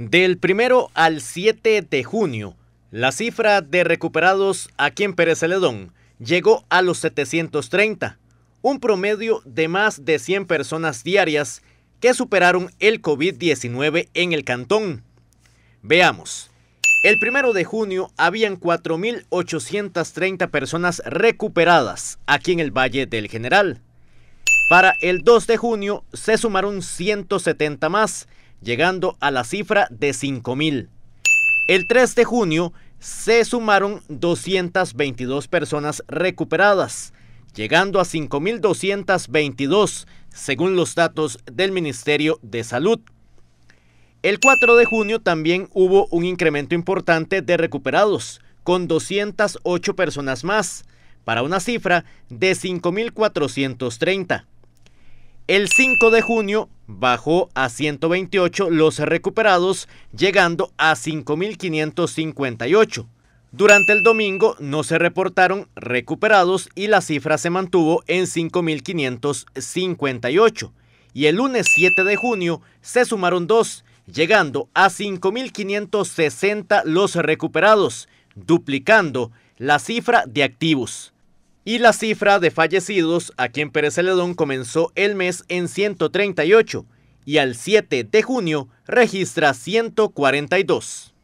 Del primero al 7 de junio, la cifra de recuperados aquí en Pérez Celedón llegó a los 730, un promedio de más de 100 personas diarias que superaron el COVID-19 en el cantón. Veamos. El primero de junio habían 4.830 personas recuperadas aquí en el Valle del General. Para el 2 de junio se sumaron 170 más, llegando a la cifra de 5.000. El 3 de junio se sumaron 222 personas recuperadas, llegando a 5.222, según los datos del Ministerio de Salud. El 4 de junio también hubo un incremento importante de recuperados, con 208 personas más, para una cifra de 5.430. El 5 de junio bajó a 128 los recuperados, llegando a 5.558. Durante el domingo no se reportaron recuperados y la cifra se mantuvo en 5.558. Y el lunes 7 de junio se sumaron dos, llegando a 5.560 los recuperados, duplicando la cifra de activos y la cifra de fallecidos aquí en Pérez Celedón comenzó el mes en 138 y al 7 de junio registra 142.